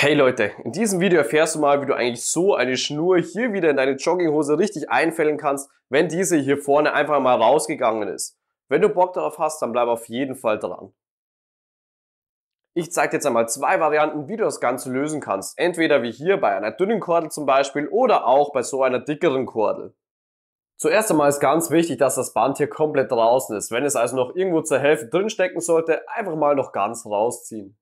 Hey Leute, in diesem Video erfährst du mal, wie du eigentlich so eine Schnur hier wieder in deine Jogginghose richtig einfällen kannst, wenn diese hier vorne einfach mal rausgegangen ist. Wenn du Bock darauf hast, dann bleib auf jeden Fall dran. Ich zeige dir jetzt einmal zwei Varianten, wie du das Ganze lösen kannst. Entweder wie hier bei einer dünnen Kordel zum Beispiel oder auch bei so einer dickeren Kordel. Zuerst einmal ist ganz wichtig, dass das Band hier komplett draußen ist. Wenn es also noch irgendwo zur Hälfte drin stecken sollte, einfach mal noch ganz rausziehen.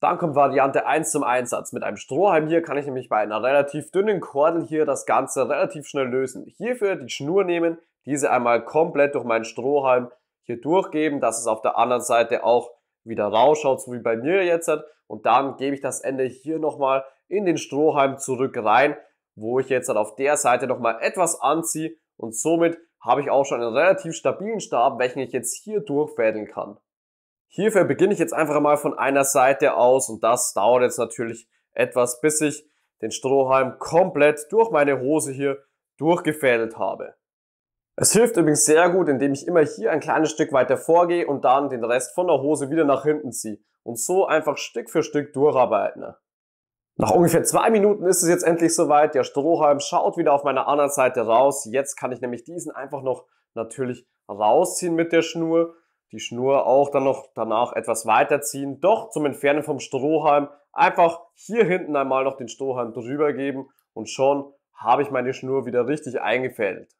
Dann kommt Variante 1 zum Einsatz. Mit einem Strohhalm hier kann ich nämlich bei einer relativ dünnen Kordel hier das Ganze relativ schnell lösen. Hierfür die Schnur nehmen, diese einmal komplett durch meinen Strohhalm hier durchgeben, dass es auf der anderen Seite auch wieder rausschaut, so wie bei mir jetzt. Hat. Und dann gebe ich das Ende hier nochmal in den Strohhalm zurück rein, wo ich jetzt halt auf der Seite nochmal etwas anziehe und somit habe ich auch schon einen relativ stabilen Stab, welchen ich jetzt hier durchfädeln kann. Hierfür beginne ich jetzt einfach mal von einer Seite aus und das dauert jetzt natürlich etwas, bis ich den Strohhalm komplett durch meine Hose hier durchgefädelt habe. Es hilft übrigens sehr gut, indem ich immer hier ein kleines Stück weiter vorgehe und dann den Rest von der Hose wieder nach hinten ziehe und so einfach Stück für Stück durcharbeiten. Nach ungefähr zwei Minuten ist es jetzt endlich soweit. Der Strohhalm schaut wieder auf meiner anderen Seite raus. Jetzt kann ich nämlich diesen einfach noch natürlich rausziehen mit der Schnur die Schnur auch dann noch danach etwas weiterziehen, doch zum Entfernen vom Strohhalm einfach hier hinten einmal noch den Strohhalm drüber geben und schon habe ich meine Schnur wieder richtig eingefällt.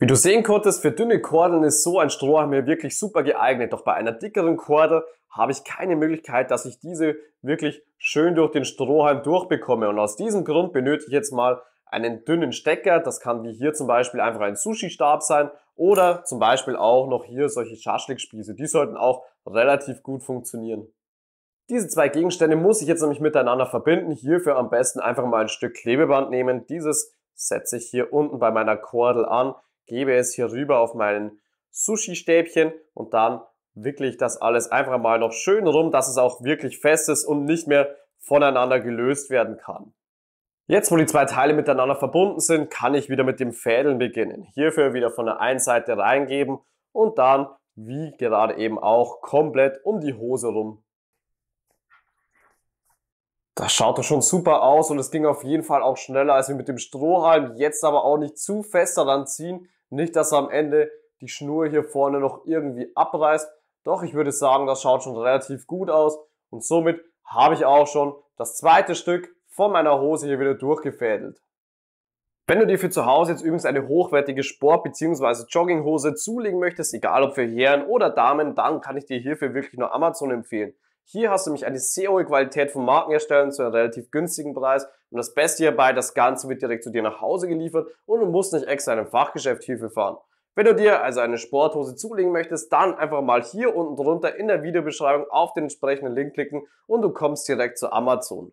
Wie du sehen konntest, für dünne Kordeln ist so ein Strohhalm hier wirklich super geeignet, doch bei einer dickeren Kordel habe ich keine Möglichkeit, dass ich diese wirklich schön durch den Strohhalm durchbekomme und aus diesem Grund benötige ich jetzt mal einen dünnen Stecker, das kann wie hier zum Beispiel einfach ein Sushi-Stab sein oder zum Beispiel auch noch hier solche Schaschlikspieße. Die sollten auch relativ gut funktionieren. Diese zwei Gegenstände muss ich jetzt nämlich miteinander verbinden. Hierfür am besten einfach mal ein Stück Klebeband nehmen. Dieses setze ich hier unten bei meiner Kordel an, gebe es hier rüber auf meinen Sushi-Stäbchen und dann ich das alles einfach mal noch schön rum, dass es auch wirklich fest ist und nicht mehr voneinander gelöst werden kann. Jetzt, wo die zwei Teile miteinander verbunden sind, kann ich wieder mit dem Fädeln beginnen. Hierfür wieder von der einen Seite reingeben und dann, wie gerade eben auch, komplett um die Hose rum. Das schaut doch schon super aus und es ging auf jeden Fall auch schneller als mit dem Strohhalm. Jetzt aber auch nicht zu fest daran ziehen. Nicht, dass am Ende die Schnur hier vorne noch irgendwie abreißt. Doch ich würde sagen, das schaut schon relativ gut aus. Und somit habe ich auch schon das zweite Stück von meiner Hose hier wieder durchgefädelt. Wenn du dir für zu Hause jetzt übrigens eine hochwertige Sport- bzw. Jogginghose zulegen möchtest, egal ob für Herren oder Damen, dann kann ich dir hierfür wirklich nur Amazon empfehlen. Hier hast du nämlich eine sehr hohe Qualität von Markenherstellern zu einem relativ günstigen Preis. Und das Beste hierbei, das Ganze wird direkt zu dir nach Hause geliefert und du musst nicht extra in ein Fachgeschäft hierfür fahren. Wenn du dir also eine Sporthose zulegen möchtest, dann einfach mal hier unten drunter in der Videobeschreibung auf den entsprechenden Link klicken und du kommst direkt zu Amazon.